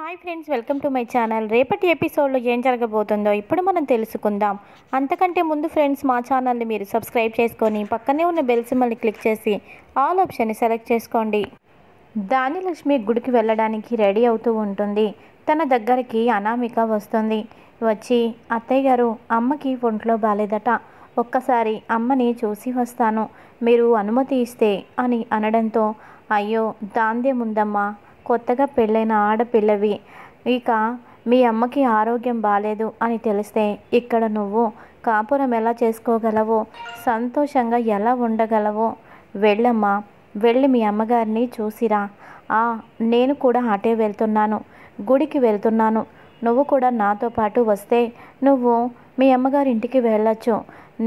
hi friends welcome to my channel రేపటి ఎపిసోడ్లో ఏం జరగబోతుందో ఇప్పుడు మనం తెలుసుకుందాం అంతకంటే ముందు ఫ్రెండ్స్ మా ఛానల్ని మీరు సబ్స్క్రైబ్ చేసుకొని పక్కనే ఉన్న బెల్ సిమ్మల్ని క్లిక్ చేసి ఆల్ ఆప్షన్ని సెలెక్ట్ చేసుకోండి దానిలక్ష్మి గుడికి వెళ్ళడానికి రెడీ అవుతూ ఉంటుంది తన దగ్గరికి అనామిక వస్తుంది వచ్చి అత్తయ్య గారు అమ్మకి ఒంట్లో బాలేదట ఒక్కసారి అమ్మని చూసి వస్తాను మీరు అనుమతి ఇస్తే అని అనడంతో అయ్యో దాందే ముందమ్మా కొత్తగా పెళ్ళైన ఆడపిల్లవి ఇక మీ అమ్మకి ఆరోగ్యం బాలేదు అని తెలిస్తే ఇక్కడ నువ్వు కాపురం ఎలా చేసుకోగలవో సంతోషంగా ఎలా ఉండగలవో వెళ్ళమ్మా వెళ్ళి మీ అమ్మగారిని చూసిరా ఆ నేను కూడా అటే వెళ్తున్నాను గుడికి వెళ్తున్నాను నువ్వు కూడా నాతో పాటు వస్తే నువ్వు మీ అమ్మగారి ఇంటికి వెళ్ళొచ్చు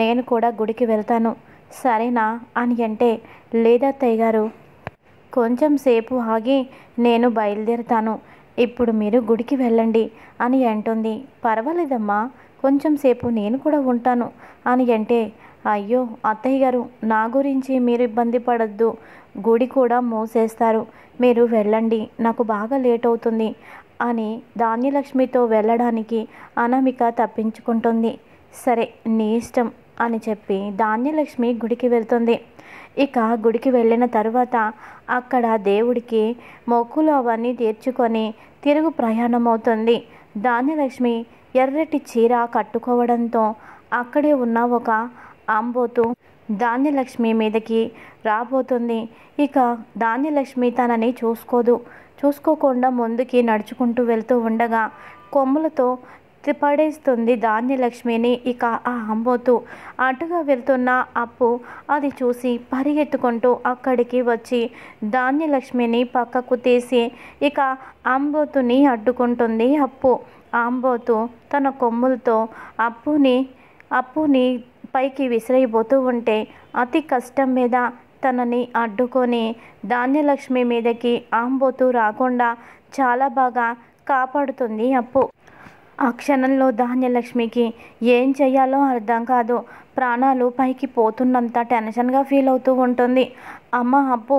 నేను కూడా గుడికి వెళ్తాను సరేనా అని అంటే లేదా గారు కొంచెంసేపు ఆగి నేను బయలుదేరుతాను ఇప్పుడు మీరు గుడికి వెళ్ళండి అని అంటుంది పర్వాలేదమ్మా కొంచెం సేపు నేను కూడా ఉంటాను అని అంటే అయ్యో అత్తయ్య గారు నా గురించి మీరు ఇబ్బంది పడద్దు గుడి కూడా మూసేస్తారు మీరు వెళ్ళండి నాకు బాగా లేట్ అవుతుంది అని ధాన్యలక్ష్మితో వెళ్ళడానికి అనామిక తప్పించుకుంటుంది సరే నీ ఇష్టం అని చెప్పి ధాన్యలక్ష్మి గుడికి వెళ్తుంది ఇక గుడికి వెళ్ళిన తర్వాత అక్కడ దేవుడికి మొక్కులు అవన్నీ తీర్చుకొని తిరుగు ప్రయాణం అవుతుంది ధాన్యలక్ష్మి ఎర్రటి చీర కట్టుకోవడంతో అక్కడే ఉన్న ఒక ఆంబోతు ధాన్యలక్ష్మి మీదకి రాబోతుంది ఇక ధాన్యలక్ష్మి తనని చూసుకోదు చూసుకోకుండా ముందుకి నడుచుకుంటూ వెళ్తూ ఉండగా కొమ్ములతో పడేస్తుంది ధాన్యలక్ష్మిని ఇక ఆ అమ్మోతూ అటుగా వెళ్తున్న అప్పు అది చూసి పరిగెత్తుకుంటూ అక్కడికి వచ్చి ధాన్యలక్ష్మిని పక్కకు తీసి ఇక అంబోతుని అడ్డుకుంటుంది అప్పు ఆంబోతు తన కొమ్ములతో అప్పుని అప్పుని పైకి విసిరైపోతూ ఉంటే అతి కష్టం మీద తనని అడ్డుకొని ధాన్యలక్ష్మి మీదకి ఆంబోతు రాకుండా చాలా బాగా కాపాడుతుంది అప్పు ఆ క్షణంలో ధాన్యలక్ష్మికి ఏం చేయాలో అర్థం కాదు ప్రాణాలు పైకి పోతున్నంత టెన్షన్గా ఫీల్ అవుతూ ఉంటుంది అమ్మ అప్పు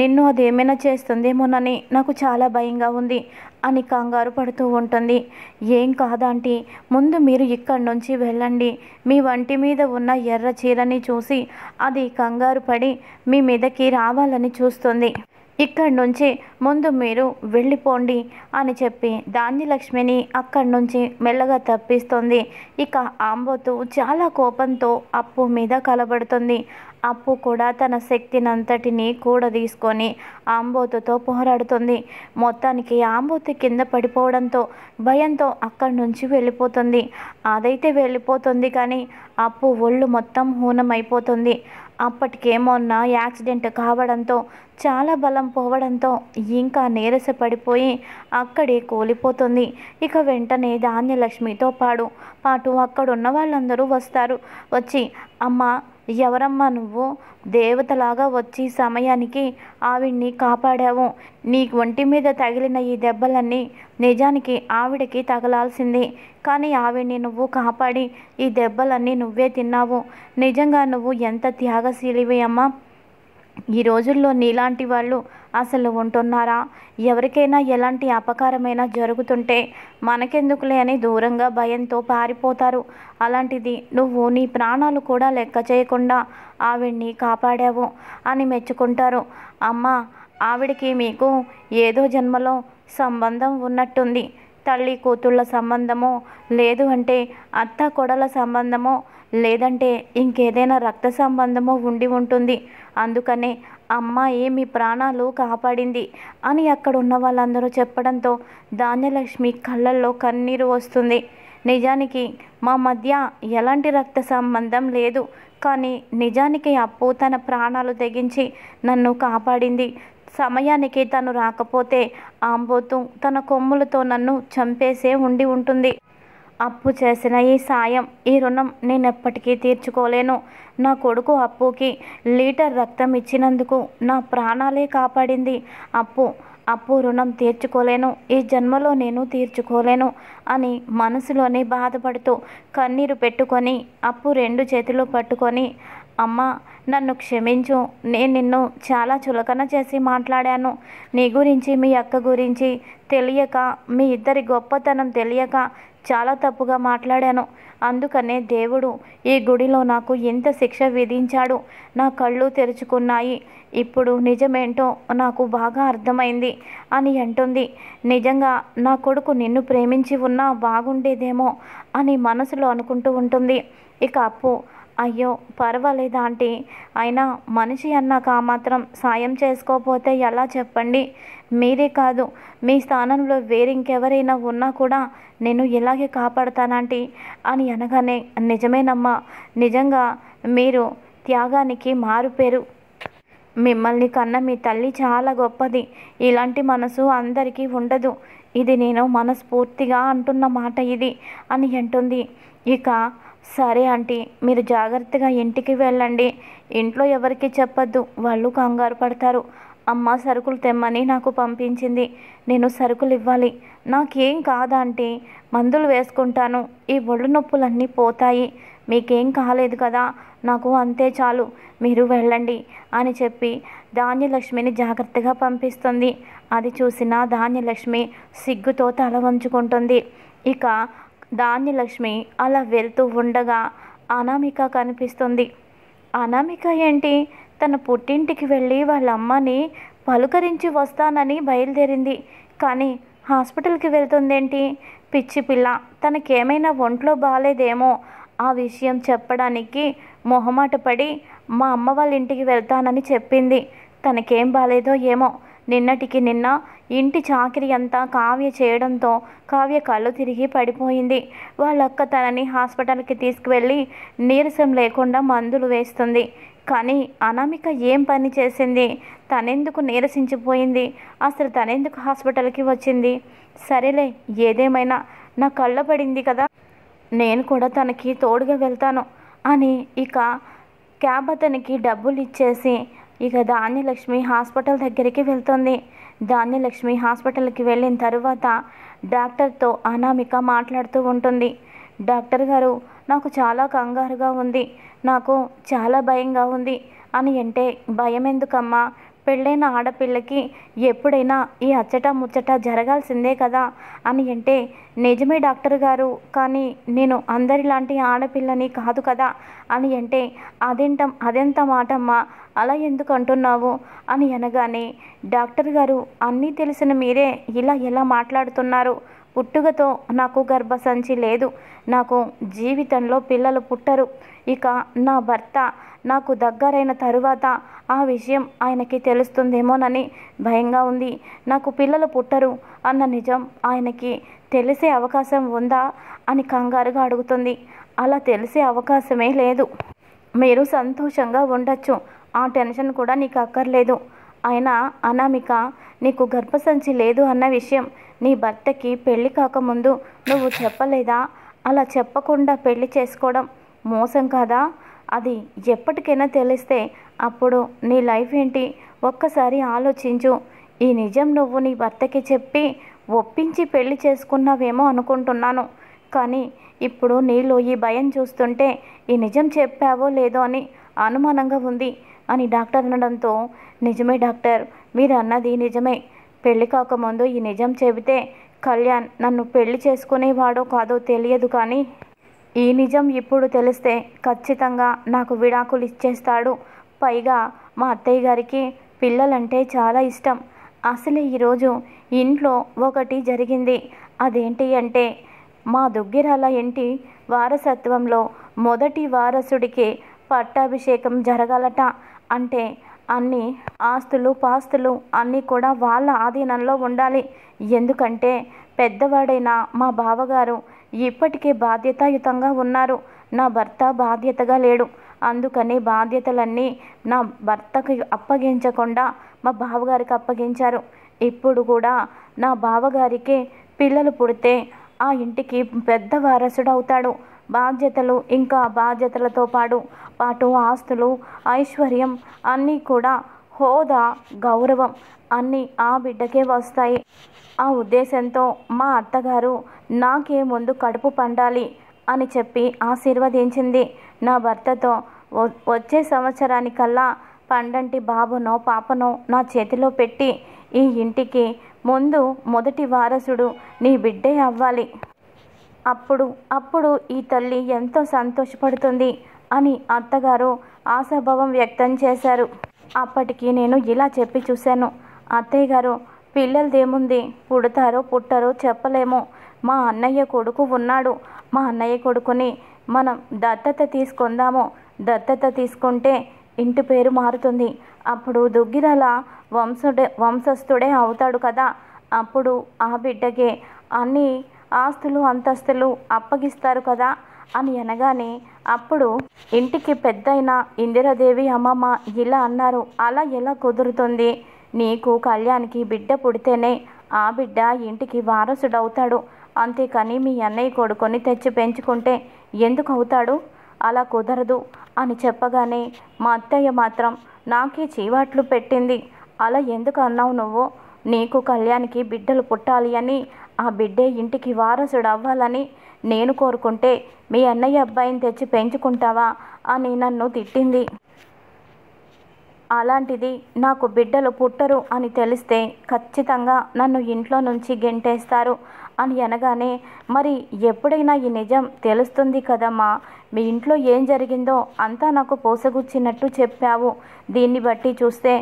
నిన్ను అదేమైనా చేస్తుందేమోనని నాకు చాలా భయంగా ఉంది అని కంగారు పడుతూ ఉంటుంది ఏం కాదంటీ ముందు మీరు ఇక్కడి నుంచి వెళ్ళండి మీ వంటి మీద ఉన్న ఎర్ర చీరని చూసి అది కంగారు పడి మీ మీదకి రావాలని చూస్తుంది ఇక్కడి నుంచి ముందు మీరు వెళ్ళిపోండి అని చెప్పి ధాన్యలక్ష్మిని అక్కడి నుంచి మెల్లగా తప్పిస్తుంది ఇక ఆంబోతు చాలా కోపంతో అప్పు మీద కలబడుతుంది అప్పు కూడా తన శక్తినంతటిని కూడా తీసుకొని ఆంబోతుతో పోరాడుతుంది మొత్తానికి ఆంబోతు కింద పడిపోవడంతో భయంతో అక్కడి నుంచి వెళ్ళిపోతుంది అదైతే వెళ్ళిపోతుంది కానీ అప్పు ఒళ్ళు మొత్తం హూనమైపోతుంది అప్పటికేమోన్న యాక్సిడెంట్ కావడంతో చాలా బలం పోవడంతో ఇంకా నీరస పడిపోయి అక్కడే కూలిపోతుంది ఇక వెంటనే ధాన్యలక్ష్మితో పాడు పాటు అక్కడున్న వాళ్ళందరూ వస్తారు వచ్చి అమ్మ ఎవరమ్మా నువ్వు దేవతలాగా వచ్చి సమయానికి ఆవిడ్ని కాపాడావు నీ ఒంటి మీద తగిలిన ఈ దెబ్బలన్నీ నిజానికి ఆవిడకి తగలాల్సింది కానీ ఆవిడ్ని నువ్వు కాపాడి ఈ దెబ్బలన్నీ నువ్వే తిన్నావు నిజంగా నువ్వు ఎంత త్యాగశీలివి అమ్మా ఈ రోజుల్లో నీలాంటి వాళ్ళు అసలు ఉంటున్నారా ఎవరికైనా ఎలాంటి అపకారమైనా జరుగుతుంటే మనకెందుకులే అని దూరంగా భయంతో పారిపోతారు అలాంటిది నువ్వు నీ ప్రాణాలు కూడా లెక్క చేయకుండా ఆవిడ్ని కాపాడావు అని మెచ్చుకుంటారు అమ్మ ఆవిడికి మీకు ఏదో జన్మలో సంబంధం ఉన్నట్టుంది తల్లి కూతుళ్ళ సంబంధమో లేదు అంటే అత్త కొడల సంబంధమో లేదంటే ఇంకేదైనా రక్త సంబంధమో ఉండి ఉంటుంది అందుకనే అమ్మాయి మీ ప్రాణాలు కాపాడింది అని అక్కడ ఉన్న వాళ్ళందరూ చెప్పడంతో ధాన్యలక్ష్మి కళ్ళల్లో కన్నీరు వస్తుంది నిజానికి మా మధ్య ఎలాంటి రక్త సంబంధం లేదు కానీ నిజానికి అప్పు తన ప్రాణాలు తెగించి నన్ను కాపాడింది సమయానికి తను రాకపోతే ఆంబోతు తన కొమ్ములతో నన్ను చంపేసే ఉండి ఉంటుంది అప్పు చేసిన ఈ సాయం ఈ రుణం నేను ఎప్పటికీ తీర్చుకోలేను నా కొడుకు అప్పుకి లీటర్ రక్తం ఇచ్చినందుకు నా ప్రాణాలే కాపాడింది అప్పు అప్పు రుణం తీర్చుకోలేను ఈ జన్మలో నేను తీర్చుకోలేను అని మనసులోనే బాధపడుతూ కన్నీరు పెట్టుకొని అప్పు రెండు చేతులు పట్టుకొని అమ్మ నన్ను క్షమించు నేను నిన్ను చాలా చులకన చేసి మాట్లాడాను నీ గురించి మీ అక్క గురించి తెలియక మీ ఇద్దరి గొప్పతనం తెలియక చాలా తప్పుగా మాట్లాడాను అందుకనే దేవుడు ఈ గుడిలో నాకు ఇంత శిక్ష విధించాడు నా కళ్ళు తెరుచుకున్నాయి ఇప్పుడు నిజమేంటో నాకు బాగా అర్థమైంది అని అంటుంది నిజంగా నా కొడుకు నిన్ను ప్రేమించి ఉన్నా బాగుండేదేమో అని మనసులో అనుకుంటూ ఉంటుంది ఇక అప్పు అయ్యో పర్వాలేదు ఆంటీ అయినా మనిషి అన్నాక మాత్రం సాయం చేసుకోపోతే ఎలా చెప్పండి మీరే కాదు మీ స్థానంలో వేరింకెవరైనా ఉన్నా కూడా నేను ఇలాగే కాపాడతానంటీ అని అనగానే నిజమేనమ్మా నిజంగా మీరు త్యాగానికి మారుపేరు మిమ్మల్ని కన్న మీ తల్లి చాలా గొప్పది ఇలాంటి మనసు అందరికీ ఉండదు ఇది నేను మనస్ఫూర్తిగా అంటున్న మాట ఇది అని అంటుంది ఇక సరే ఆంటీ మీరు జాగ్రత్తగా ఇంటికి వెళ్ళండి ఇంట్లో ఎవరికి చెప్పద్దు వాళ్ళు కంగారు పడతారు అమ్మ సరుకులు తెమ్మని నాకు పంపించింది నేను సరుకులు ఇవ్వాలి నాకేం కాదంటే మందులు వేసుకుంటాను ఈ ఒళ్ళు నొప్పులన్నీ పోతాయి మీకేం కాలేదు కదా నాకు అంతే చాలు మీరు వెళ్ళండి అని చెప్పి ధాన్యలక్ష్మిని జాగ్రత్తగా పంపిస్తుంది అది చూసిన ధాన్యలక్ష్మి సిగ్గుతో తల వంచుకుంటుంది ఇక దాన్ని లక్ష్మి అలా వెళ్తూ ఉండగా అనామిక కనిపిస్తుంది అనామిక ఏంటి తన పుట్టింటికి వెళ్ళి వాళ్ళ అమ్మని పలుకరించి వస్తానని బయలుదేరింది కానీ హాస్పిటల్కి వెళ్తుందేంటి పిచ్చి పిల్ల తనకేమైనా ఒంట్లో బాగాలేదేమో ఆ విషయం చెప్పడానికి మొహమాట పడి మా అమ్మ వాళ్ళ ఇంటికి వెళ్తానని చెప్పింది తనకేం బాగాలేదో ఏమో నిన్నటికి నిన్న ఇంటి చాకిరి అంతా కావ్య చేయడంతో కావ్య కళ్ళు తిరిగి పడిపోయింది వాళ్ళక్క తనని హాస్పిటల్కి తీసుకువెళ్ళి నీరసం లేకుండా మందులు వేస్తుంది కానీ అనామిక ఏం పని చేసింది తనెందుకు నీరసించిపోయింది అసలు తనెందుకు హాస్పిటల్కి వచ్చింది సరేలే ఏదేమైనా నా కళ్ళ పడింది కదా నేను కూడా తనకి తోడుగా వెళ్తాను అని ఇక క్యాబ్ అతనికి డబ్బులు ఇచ్చేసి ఇక ధాన్యలక్ష్మి హాస్పిటల్ దగ్గరికి వెళ్తుంది ధాన్యలక్ష్మి హాస్పిటల్కి వెళ్ళిన తరువాత డాక్టర్తో అనామిక మాట్లాడుతూ ఉంటుంది డాక్టర్ గారు నాకు చాలా కంగారుగా ఉంది నాకు చాలా భయంగా ఉంది అని అంటే భయం ఎందుకమ్మా పెళ్ళైన ఆడపిల్లకి ఎప్పుడైనా ఈ అచ్చట ముచ్చట జరగాల్సిందే కదా అని అంటే నిజమే డాక్టర్ గారు కానీ నేను అందరిలాంటి ఆడపిల్లని కాదు కదా అని అంటే అదేంటం అదెంత మాటమ్మా అలా ఎందుకు అంటున్నావు అని అనగానే డాక్టర్ గారు అన్నీ తెలిసిన మీరే ఇలా ఎలా మాట్లాడుతున్నారు పుట్టుకతో నాకు గర్భసంచి లేదు నాకు జీవితంలో పిల్లలు పుట్టరు ఇక నా భర్త నాకు దగ్గరైన తరువాత ఆ విషయం ఆయనకి తెలుస్తుందేమోనని భయంగా ఉంది నాకు పిల్లలు పుట్టరు అన్న నిజం ఆయనకి తెలిసే అవకాశం ఉందా అని కంగారుగా అడుగుతుంది అలా తెలిసే అవకాశమే లేదు మీరు సంతోషంగా ఉండొచ్చు ఆ టెన్షన్ కూడా నీకు అక్కర్లేదు ఆయన అనామిక నీకు గర్భసంచి లేదు అన్న విషయం నీ భర్తకి పెళ్లి కాకముందు నువ్వు చెప్పలేదా అలా చెప్పకుండా పెళ్లి చేసుకోవడం మోసం కాదా అది ఎప్పటికైనా తెలిస్తే అప్పుడు నీ లైఫ్ ఏంటి ఒక్కసారి ఆలోచించు ఈ నిజం నువ్వు నీ భర్తకి చెప్పి ఒప్పించి పెళ్లి చేసుకున్నావేమో అనుకుంటున్నాను కానీ ఇప్పుడు నీలో ఈ భయం చూస్తుంటే ఈ నిజం చెప్పావో లేదో అని అనుమానంగా ఉంది అని డాక్టర్ అనడంతో నిజమే డాక్టర్ మీరు అన్నది నిజమే పెళ్లి కాకముందు ఈ నిజం చెబితే కళ్యాణ్ నన్ను పెళ్లి చేసుకునేవాడో కాదో తెలియదు కానీ ఈ నిజం ఇప్పుడు తెలిస్తే ఖచ్చితంగా నాకు విడాకులు ఇచ్చేస్తాడు పైగా మా అత్తయ్య గారికి పిల్లలంటే చాలా ఇష్టం అసలు ఈరోజు ఇంట్లో ఒకటి జరిగింది అదేంటి అంటే మా దుగ్గిరాల ఇంటి వారసత్వంలో మొదటి వారసుడికి పట్టాభిషేకం జరగాలట అంటే అన్ని ఆస్తులు పాస్తులు అన్నీ కూడా వాళ్ళ ఆధీనంలో ఉండాలి ఎందుకంటే పెద్దవాడైన మా బావగారు ఇప్పటికే బాధ్యతాయుతంగా ఉన్నారు నా భర్త బాధ్యతగా లేడు అందుకని బాధ్యతలన్నీ నా భర్తకి అప్పగించకుండా మా బావగారికి అప్పగించారు ఇప్పుడు కూడా నా బావగారికి పిల్లలు పుడితే ఆ ఇంటికి పెద్ద వారసుడు అవుతాడు బాధ్యతలు ఇంకా బాధ్యతలతో పాటు పాటు ఆస్తులు ఐశ్వర్యం అన్నీ కూడా హోదా గౌరవం అన్నీ ఆ బిడ్డకే వస్తాయి ఆ ఉద్దేశంతో మా అత్తగారు నాకే ముందు కడుపు పండాలి అని చెప్పి ఆశీర్వదించింది నా భర్తతో వచ్చే సంవత్సరానికల్లా పండంటి బాబునో పాపనో నా చేతిలో పెట్టి ఈ ఇంటికి ముందు మొదటి వారసుడు నీ బిడ్డే అవ్వాలి అప్పుడు అప్పుడు ఈ తల్లి ఎంతో సంతోషపడుతుంది అని అత్తగారు ఆశాభావం వ్యక్తం చేశారు అప్పటికి నేను ఇలా చెప్పి చూశాను అత్తయ్య గారు పిల్లలదేముంది పుడతారో పుట్టారో చెప్పలేము మా అన్నయ్య కొడుకు ఉన్నాడు మా అన్నయ్య కొడుకుని మనం దత్తత తీసుకుందాము దత్తత తీసుకుంటే ఇంటి పేరు మారుతుంది అప్పుడు దుగ్గిరల వంశుడే వంశస్థుడే అవుతాడు కదా అప్పుడు ఆ బిడ్డకే అన్ని ఆస్తులు అంతస్తులు అప్పగిస్తారు కదా అని అనగానే అప్పుడు ఇంటికి పెద్దయిన ఇందిరాదేవి అమ్మమ్మ ఇలా అన్నారు అలా ఎలా కుదురుతుంది నీకు కళ్యాణ్కి బిడ్డ పుడితేనే ఆ బిడ్డ ఇంటికి వారసుడు అవుతాడు అంతేకాని మీ అన్నయ్య కొడుకొని తెచ్చి పెంచుకుంటే ఎందుకు అవుతాడు అలా కుదరదు అని చెప్పగానే మా అత్తయ్య మాత్రం నాకే చీవాట్లు పెట్టింది అలా ఎందుకు అన్నావు నువ్వు నీకు కళ్యాణ్కి బిడ్డలు పుట్టాలి అని ఆ బిడ్డే ఇంటికి వారసుడు అవ్వాలని నేను కోరుకుంటే మీ అన్నయ్య అబ్బాయిని తెచ్చి పెంచుకుంటావా అని నన్ను తిట్టింది అలాంటిది నాకు బిడ్డలు పుట్టరు అని తెలిస్తే ఖచ్చితంగా నన్ను ఇంట్లో నుంచి గెంటేస్తారు అని అనగానే మరి ఎప్పుడైనా ఈ నిజం తెలుస్తుంది కదమ్మా మీ ఇంట్లో ఏం జరిగిందో అంతా నాకు పోసగుచ్చినట్టు చెప్పావు దీన్ని బట్టి చూస్తే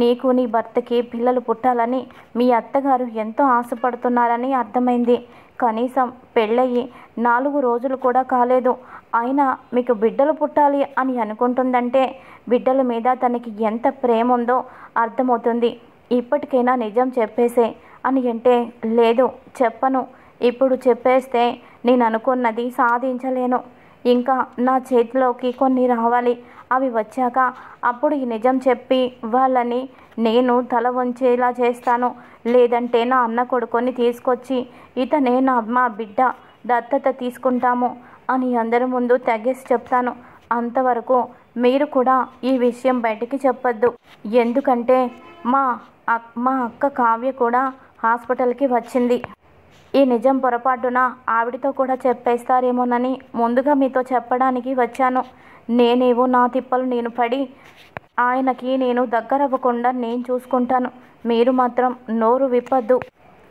నీకు నీ భర్తకి పిల్లలు పుట్టాలని మీ అత్తగారు ఎంతో ఆశపడుతున్నారని అర్థమైంది కనీసం పెళ్ళయి నాలుగు రోజులు కూడా కాలేదు అయినా మీకు బిడ్డలు పుట్టాలి అని అనుకుంటుందంటే బిడ్డల మీద తనకి ఎంత ప్రేమ ఉందో అర్థమవుతుంది ఇప్పటికైనా నిజం చెప్పేసే అని అంటే లేదు చెప్పను ఇప్పుడు చెప్పేస్తే నేను అనుకున్నది సాధించలేను ఇంకా నా చేతిలోకి కొన్ని రావాలి అవి వచ్చాక అప్పుడు ఈ నిజం చెప్పి వాళ్ళని నేను తల వంచేలా చేస్తాను లేదంటే నా అన్న కొడుకొని తీసుకొచ్చి ఇతనే నా అమ్మ బిడ్డ దత్తత తీసుకుంటాము అని అందరి ముందు తగ్గేసి చెప్తాను అంతవరకు మీరు కూడా ఈ విషయం బయటికి చెప్పొద్దు ఎందుకంటే మా మా అక్క కావ్య కూడా హాస్పిటల్కి వచ్చింది ఈ నిజం పొరపాటున ఆవిడతో కూడా చెప్పేస్తారేమోనని ముందుగా మీతో చెప్పడానికి వచ్చాను నేనేవో నా తిప్పలు నేను పడి ఆయనకి నేను దగ్గరవ్వకుండా నేను చూసుకుంటాను మీరు మాత్రం నోరు విప్పద్దు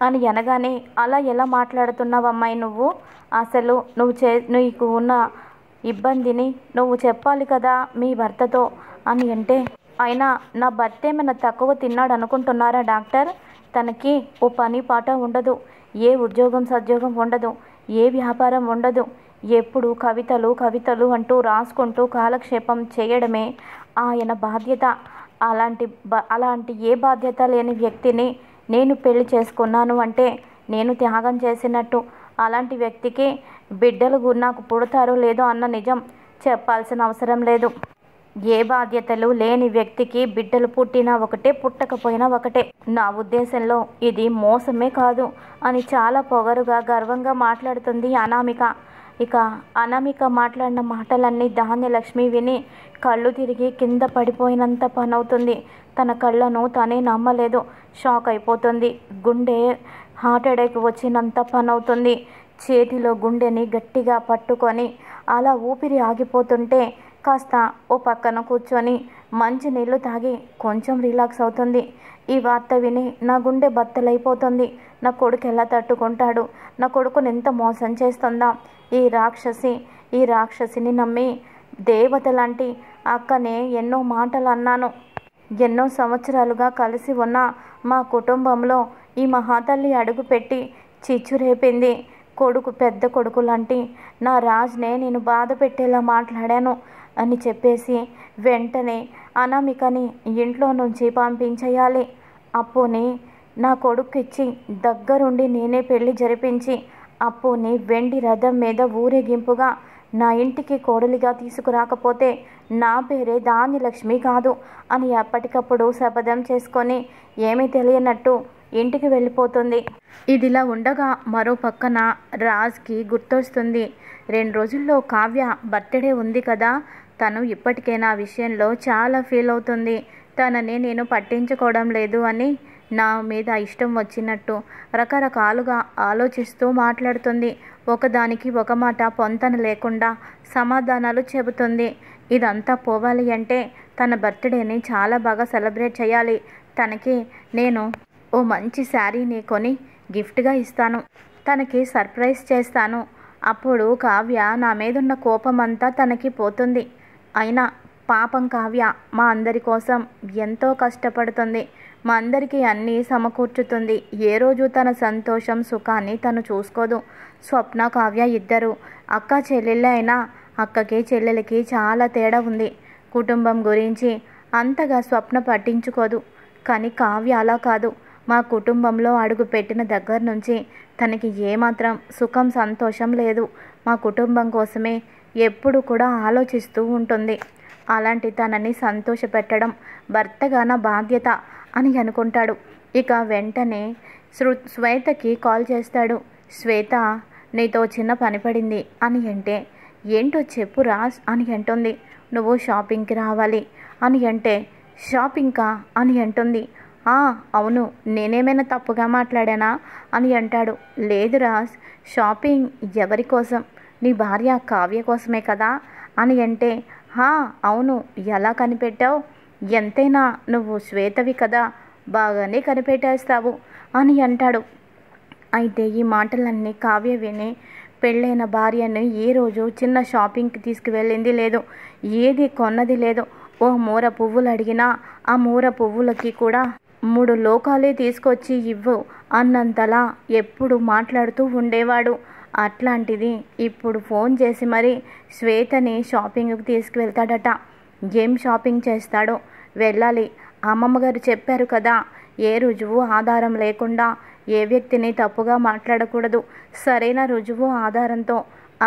అని అనగానే అలా ఎలా మాట్లాడుతున్నావమ్మాయి నువ్వు అసలు నువ్వు చే నీకు ఉన్న ఇబ్బందిని నువ్వు చెప్పాలి కదా మీ భర్తతో అని అంటే అయినా నా భర్త ఏమైనా తక్కువ తిన్నాడు అనుకుంటున్నారా డాక్టర్ తనకి ఓ పని పాట ఉండదు ఏ ఉద్యోగం సద్యోగం ఉండదు ఏ వ్యాపారం ఉండదు ఎప్పుడు కవితలు కవితలు అంటూ రాసుకుంటూ కాలక్షేపం చేయడమే ఆయన బాధ్యత అలాంటి అలాంటి ఏ బాధ్యత లేని వ్యక్తిని నేను పెళ్లి చేసుకున్నాను అంటే నేను త్యాగం చేసినట్టు అలాంటి వ్యక్తికి బిడ్డలు నాకు పుడతారో లేదో అన్న నిజం చెప్పాల్సిన అవసరం లేదు ఏ బాధ్యతలు లేని వ్యక్తికి బిడ్డలు పుట్టినా ఒకటే పుట్టకపోయినా ఒకటే నా ఉద్దేశంలో ఇది మోసమే కాదు అని చాలా పొగరుగా గర్వంగా మాట్లాడుతుంది అనామిక ఇక అనామిక మాట్లాడిన మాటలన్నీ ధాన్యలక్ష్మి విని కళ్ళు తిరిగి కింద పడిపోయినంత పనవుతుంది తన కళ్ళను తనే నమ్మలేదు షాక్ అయిపోతుంది గుండె హార్ట్ అటాక్ వచ్చినంత పనవుతుంది చేతిలో గుండెని గట్టిగా పట్టుకొని అలా ఊపిరి ఆగిపోతుంటే కాస్త ఓ పక్కన కూర్చొని మంచి నీళ్లు తాగి కొంచెం రిలాక్స్ అవుతుంది ఈ వార్త విని నా గుండె బత్తలైపోతుంది నా కొడుకు ఎలా తట్టుకుంటాడు నా కొడుకుని ఎంత మోసం చేస్తుందా ఈ రాక్షసి ఈ రాక్షసిని నమ్మి దేవత లాంటి అక్కనే ఎన్నో మాటలు అన్నాను ఎన్నో సంవత్సరాలుగా కలిసి ఉన్న మా కుటుంబంలో ఈ మహాతల్లి అడుగుపెట్టి చిచ్చు రేపింది కొడుకు పెద్ద కొడుకు లాంటి నా రాజ్నే నేను బాధ పెట్టేలా మాట్లాడాను అని చెప్పేసి వెంటనే అనామికని ఇంట్లో నుంచి పంపించేయాలి అప్పుని నా కొడుక్కిచ్చి దగ్గరుండి నేనే పెళ్లి జరిపించి అప్పుని వెండి రథం మీద ఊరేగింపుగా నా ఇంటికి కోడలిగా తీసుకురాకపోతే నా పేరే దాని లక్ష్మి కాదు అని ఎప్పటికప్పుడు శపథం చేసుకొని ఏమీ తెలియనట్టు ఇంటికి వెళ్ళిపోతుంది ఇదిలా ఉండగా మరో పక్కన రాజ్కి గుర్తొస్తుంది రెండు రోజుల్లో కావ్య బర్త్డే ఉంది కదా తను ఇప్పటికైనా నా విషయంలో చాలా ఫీల్ అవుతుంది తనని నేను పట్టించుకోవడం లేదు అని నా మీద ఇష్టం వచ్చినట్టు రకరకాలుగా ఆలోచిస్తూ మాట్లాడుతుంది ఒకదానికి ఒక మాట పొంతన లేకుండా సమాధానాలు చెబుతుంది ఇదంతా పోవాలి అంటే తన బర్త్డేని చాలా బాగా సెలబ్రేట్ చేయాలి తనకి నేను ఓ మంచి శారీని కొని గిఫ్ట్గా ఇస్తాను తనకి సర్ప్రైజ్ చేస్తాను అప్పుడు కావ్య నా మీదున్న కోపమంతా తనకి పోతుంది అయినా పాపం కావ్య మా అందరి కోసం ఎంతో కష్టపడుతుంది మా అందరికీ అన్నీ సమకూర్చుతుంది ఏ రోజు తన సంతోషం సుఖాన్ని తను చూసుకోదు స్వప్న కావ్య ఇద్దరు అక్క చెల్లెళ్ళే అయినా అక్కకి చెల్లెలకి చాలా తేడా ఉంది కుటుంబం గురించి అంతగా స్వప్న పట్టించుకోదు కానీ కావ్య అలా కాదు మా కుటుంబంలో అడుగు పెట్టిన దగ్గర నుంచి తనకి ఏమాత్రం సుఖం సంతోషం లేదు మా కుటుంబం కోసమే ఎప్పుడు కూడా ఆలోచిస్తూ ఉంటుంది అలాంటి తనని సంతోషపెట్టడం భర్తగా నా బాధ్యత అని అనుకుంటాడు ఇక వెంటనే శృ శ్వేతకి కాల్ చేస్తాడు శ్వేత నీతో చిన్న పని పడింది అని అంటే ఏంటో చెప్పు రాజ్ అని అంటుంది నువ్వు షాపింగ్కి రావాలి అని అంటే షాపింగ్కా అని అంటుంది అవును నేనేమైనా తప్పుగా మాట్లాడానా అని అంటాడు లేదు రాజ్ షాపింగ్ ఎవరి కోసం నీ భార్య కావ్య కోసమే కదా అని అంటే హా అవును ఎలా కనిపెట్టావు ఎంతైనా నువ్వు శ్వేతవి కదా బాగానే కనిపెట్టేస్తావు అని అంటాడు అయితే ఈ మాటలన్నీ కావ్య విని పెళ్ళైన భార్యను ఏ రోజు చిన్న షాపింగ్కి తీసుకువెళ్ళింది లేదు ఏది కొన్నది లేదు ఓ మూర పువ్వులు అడిగినా ఆ మూర పువ్వులకి కూడా మూడు లోకాలే తీసుకొచ్చి ఇవ్వు అన్నంతలా ఎప్పుడు మాట్లాడుతూ ఉండేవాడు అట్లాంటిది ఇప్పుడు ఫోన్ చేసి మరి శ్వేతని షాపింగ్కి తీసుకువెళ్తాడట ఏం షాపింగ్ చేస్తాడో వెళ్ళాలి అమ్మమ్మ గారు చెప్పారు కదా ఏ రుజువు ఆధారం లేకుండా ఏ వ్యక్తిని తప్పుగా మాట్లాడకూడదు సరైన రుజువు ఆధారంతో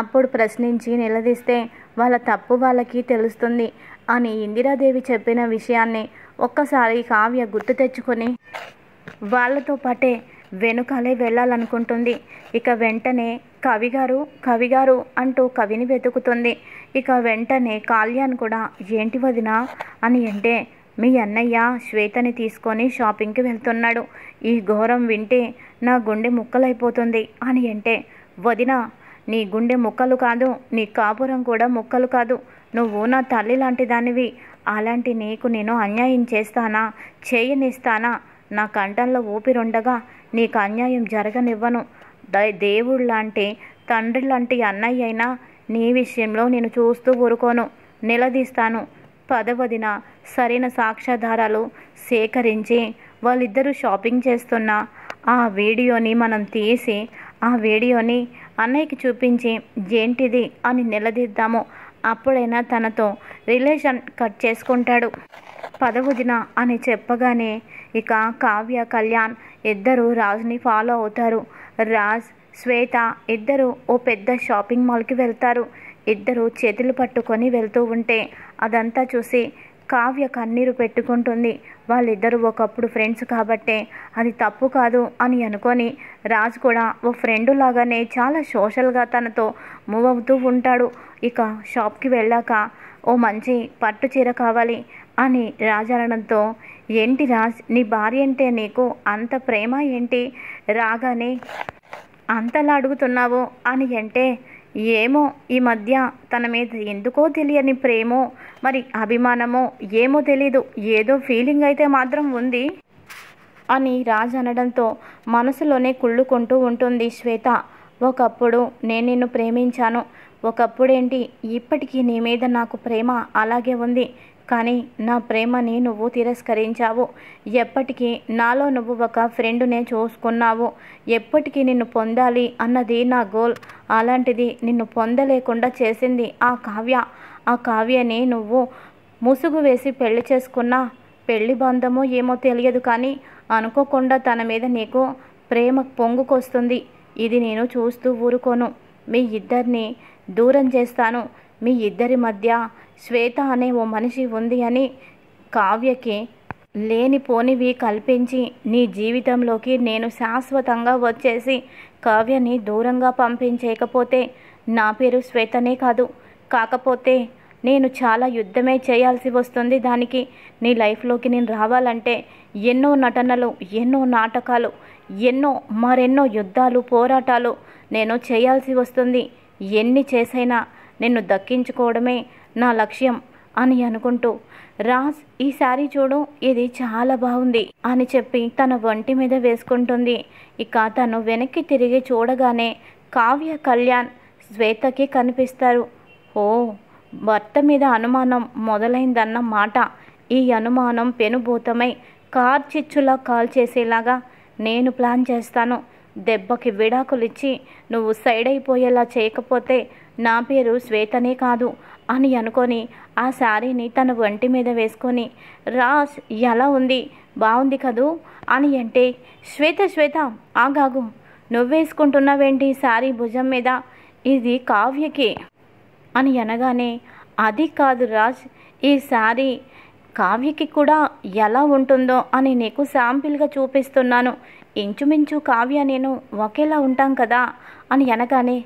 అప్పుడు ప్రశ్నించి నిలదీస్తే వాళ్ళ తప్పు వాళ్ళకి తెలుస్తుంది అని ఇందిరాదేవి చెప్పిన విషయాన్ని ఒక్కసారి కావ్య గుర్తు తెచ్చుకొని వాళ్ళతో పాటే వెనుకాలే వెళ్ళాలనుకుంటుంది ఇక వెంటనే కవిగారు కవిగారు అంటూ కవిని వెతుకుతుంది ఇక వెంటనే కాళ్యాన్ కూడా ఏంటి వదిన అని అంటే మీ అన్నయ్య శ్వేతని తీసుకొని షాపింగ్కి వెళ్తున్నాడు ఈ ఘోరం వింటే నా గుండె ముక్కలైపోతుంది అని అంటే వదిన నీ గుండె ముక్కలు కాదు నీ కాపురం కూడా ముక్కలు కాదు నువ్వు నా తల్లి లాంటి దానివి అలాంటి నీకు నేను అన్యాయం చేస్తానా చేయనిస్తానా నా కంఠంలో ఊపిరుండగా నీకు అన్యాయం జరగనివ్వను దేవుడు లాంటి తండ్రి లాంటి అన్నయ్య అయినా నీ విషయంలో నేను చూస్తూ ఊరుకోను నిలదీస్తాను పదవదిన సరైన సాక్ష్యాధారాలు సేకరించి వాళ్ళిద్దరూ షాపింగ్ చేస్తున్న ఆ వీడియోని మనం తీసి ఆ వీడియోని అన్నయ్యకి చూపించి ఏంటిది అని నిలదీద్దాము అప్పుడైనా తనతో రిలేషన్ కట్ చేసుకుంటాడు పదవదిన అని చెప్పగానే ఇక కావ్య కళ్యాణ్ ఇద్దరు రాజుని ఫాలో అవుతారు రాజ్ శ్వేత ఇద్దరు ఓ పెద్ద షాపింగ్ మాల్కి వెళ్తారు ఇద్దరు చేతులు పట్టుకొని వెళ్తూ ఉంటే అదంతా చూసి కావ్య కన్నీరు పెట్టుకుంటుంది వాళ్ళిద్దరూ ఒకప్పుడు ఫ్రెండ్స్ కాబట్టే అది తప్పు కాదు అని అనుకొని రాజు కూడా ఓ ఫ్రెండు లాగానే చాలా సోషల్గా తనతో మూవ్ అవుతూ ఉంటాడు ఇక షాప్కి వెళ్ళాక ఓ మంచి పట్టు చీర కావాలి అని రాజ్ అనడంతో ఏంటి రాజ్ నీ భార్య అంటే నీకు అంత ప్రేమ ఏంటి రాగానే అంతలా అడుగుతున్నావు అని అంటే ఏమో ఈ మధ్య తన మీద ఎందుకో తెలియని ప్రేమో మరి అభిమానమో ఏమో తెలీదు ఏదో ఫీలింగ్ అయితే మాత్రం ఉంది అని రాజ్ అనడంతో మనసులోనే కుళ్ళుకుంటూ ఉంటుంది శ్వేత ఒకప్పుడు నేను నిన్ను ప్రేమించాను ఒకప్పుడేంటి ఇప్పటికీ నీ మీద నాకు ప్రేమ అలాగే ఉంది కానీ నా ప్రేమని నువ్వు తిరస్కరించావు ఎప్పటికీ నాలో నువ్వు ఒక ఫ్రెండునే చూసుకున్నావు ఎప్పటికీ నిన్ను పొందాలి అన్నది నా గోల్ అలాంటిది నిన్ను పొందలేకుండా చేసింది ఆ కావ్య ఆ కావ్యని నువ్వు ముసుగు వేసి పెళ్లి చేసుకున్నా పెళ్లి బంధమో ఏమో తెలియదు కానీ అనుకోకుండా తన మీద నీకు ప్రేమ పొంగుకొస్తుంది ఇది నేను చూస్తూ ఊరుకోను మీ ఇద్దరిని దూరం చేస్తాను మీ ఇద్దరి మధ్య శ్వేత అనే ఓ మనిషి ఉంది అని కావ్యకి లేనిపోనివి కల్పించి నీ జీవితంలోకి నేను శాశ్వతంగా వచ్చేసి కావ్యని దూరంగా పంపించేయకపోతే నా పేరు శ్వేతనే కాదు కాకపోతే నేను చాలా యుద్ధమే చేయాల్సి వస్తుంది దానికి నీ లైఫ్లోకి నేను రావాలంటే ఎన్నో నటనలు ఎన్నో నాటకాలు ఎన్నో మరెన్నో యుద్ధాలు పోరాటాలు నేను చేయాల్సి వస్తుంది ఎన్ని చేసైనా నిన్ను దక్కించుకోవడమే నా లక్ష్యం అని అనుకుంటూ రాజ్ ఈ చూడు ఇది చాలా బాగుంది అని చెప్పి తన వంటి మీద వేసుకుంటుంది ఇక తను వెనక్కి తిరిగి చూడగానే కావ్య కళ్యాణ్ శ్వేతకి కనిపిస్తారు ఓ భర్త మీద అనుమానం మొదలైందన్న మాట ఈ అనుమానం పెనుభూతమై కార్చిచ్చులా కాల్చేసేలాగా నేను ప్లాన్ చేస్తాను దెబ్బకి విడాకులిచ్చి నువ్వు సైడ్ అయిపోయేలా చేయకపోతే నా పేరు శ్వేతనే కాదు అని అనుకొని ఆ శారీని తన ఒంటి మీద వేసుకొని రాజ్ ఎలా ఉంది బాగుంది కదూ అని అంటే శ్వేత శ్వేత ఆగాగు నువ్వేసుకుంటున్నావేంటి శారీ భుజం మీద ఇది కావ్యకి అని అనగానే అది కాదు రాజ్ ఈ శారీ కావ్యకి కూడా ఎలా ఉంటుందో అని నీకు శాంపిల్గా చూపిస్తున్నాను ఇంచుమించు కావ్య నేను ఒకేలా ఉంటాం కదా అని అనగానే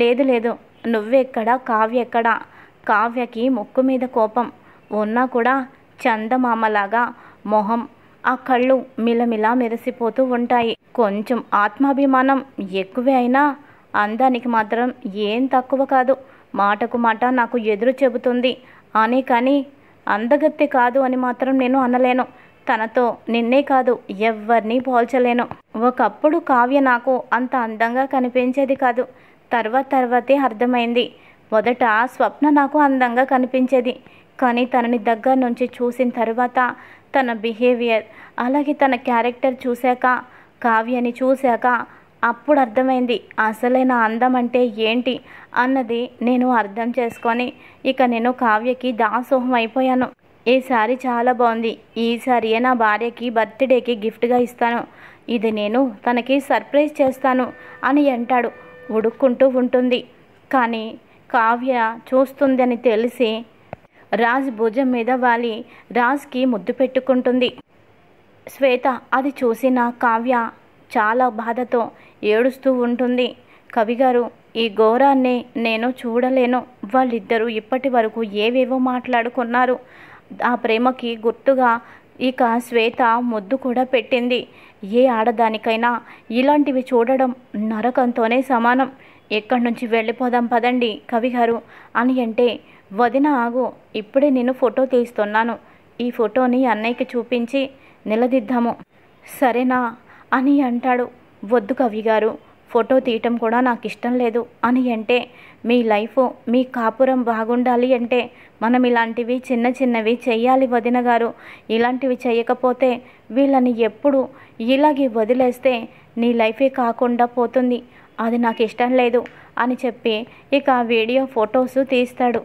లేదు లేదు నువ్వెక్కడా కావ్య ఎక్కడా కావ్యకి ముక్కు మీద కోపం ఉన్నా కూడా చందమామలాగా మొహం ఆ కళ్ళు మిలమిలా మెరిసిపోతూ ఉంటాయి కొంచెం ఆత్మాభిమానం ఎక్కువే అయినా అందానికి మాత్రం ఏం తక్కువ కాదు మాటకు మాట నాకు ఎదురు చెబుతుంది అని కానీ అందగత్తి కాదు అని మాత్రం నేను అనలేను తనతో నిన్నే కాదు ఎవరిని పోల్చలేను ఒకప్పుడు కావ్య నాకు అంత అందంగా కనిపించేది కాదు తర్వాత తర్వాతే అర్థమైంది మొదట స్వప్న నాకు అందంగా కనిపించేది కానీ తనని దగ్గర నుంచి చూసిన తర్వాత తన బిహేవియర్ అలాగే తన క్యారెక్టర్ చూశాక కావ్యని చూశాక అప్పుడు అర్థమైంది అసలైన అందం అంటే ఏంటి అన్నది నేను అర్థం చేసుకొని ఇక నేను కావ్యకి దాసోహం అయిపోయాను ఈ చాలా బాగుంది ఈసారి నా భార్యకి బర్త్డేకి గిఫ్ట్గా ఇస్తాను ఇది నేను తనకి సర్ప్రైజ్ చేస్తాను అని అంటాడు ఉడుక్కుంటూ ఉంటుంది కానీ కావ్య చూస్తుందని తెలిసి రాజ్ భుజం మీద వాలి రాజ్కి ముద్దు పెట్టుకుంటుంది శ్వేత అది చూసిన కావ్య చాలా బాధతో ఏడుస్తూ ఉంటుంది కవిగారు ఈ ఘోరాన్ని నేను చూడలేను వాళ్ళిద్దరూ ఇప్పటి వరకు ఏవేవో మాట్లాడుకున్నారు ఆ ప్రేమకి గుర్తుగా ఇక శ్వేత ముద్దు కూడా పెట్టింది ఏ ఆడదానికైనా ఇలాంటివి చూడడం నరకంతోనే సమానం ఎక్కడి నుంచి వెళ్ళిపోదాం పదండి కవిగారు అని అంటే వదిన ఆగు ఇప్పుడే నేను ఫోటో తీస్తున్నాను ఈ ఫోటోని అన్నయ్యకి చూపించి నిలదిద్దాము సరేనా అని అంటాడు వద్దు కవిగారు ఫోటో తీయటం కూడా నాకు ఇష్టం లేదు అని అంటే మీ లైఫ్ మీ కాపురం బాగుండాలి అంటే మనం ఇలాంటివి చిన్న చిన్నవి చెయ్యాలి వదిన గారు ఇలాంటివి చేయకపోతే వీళ్ళని ఎప్పుడు ఇలాగే వదిలేస్తే నీ లైఫే కాకుండా పోతుంది అది నాకు ఇష్టం లేదు అని చెప్పి ఇక వీడియో ఫొటోస్ తీస్తాడు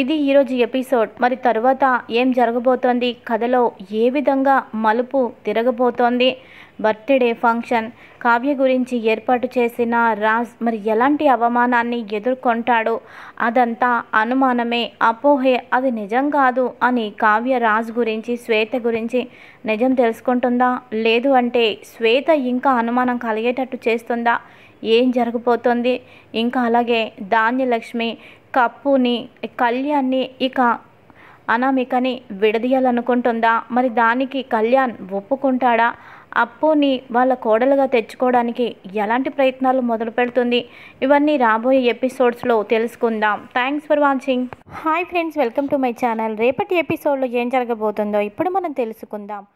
ఇది ఈరోజు ఎపిసోడ్ మరి తరువాత ఏం జరగబోతోంది కథలో ఏ విధంగా మలుపు తిరగబోతోంది బర్త్డే ఫంక్షన్ కావ్య గురించి ఏర్పాటు చేసిన రాజ్ మరి ఎలాంటి అవమానాన్ని ఎదుర్కొంటాడు అదంతా అనుమానమే అపోహే అది నిజం కాదు అని కావ్య రాజ్ గురించి శ్వేత గురించి నిజం తెలుసుకుంటుందా లేదు అంటే శ్వేత ఇంకా అనుమానం కలిగేటట్టు చేస్తుందా ఏం జరగబోతోంది ఇంకా అలాగే ధాన్యలక్ష్మి కప్పుని కళ్యాణ్ని ఇక అనామికని విడదీయాలనుకుంటుందా మరి దానికి కళ్యాణ్ ఒప్పుకుంటాడా అప్పుని వాళ్ళ కోడలుగా తెచ్చుకోవడానికి ఎలాంటి ప్రయత్నాలు మొదలు పెడుతుంది ఇవన్నీ రాబోయే ఎపిసోడ్స్లో తెలుసుకుందాం thanks for watching hi friends welcome to my channel రేపటి ఎపిసోడ్లో ఏం జరగబోతుందో ఇప్పుడు మనం తెలుసుకుందాం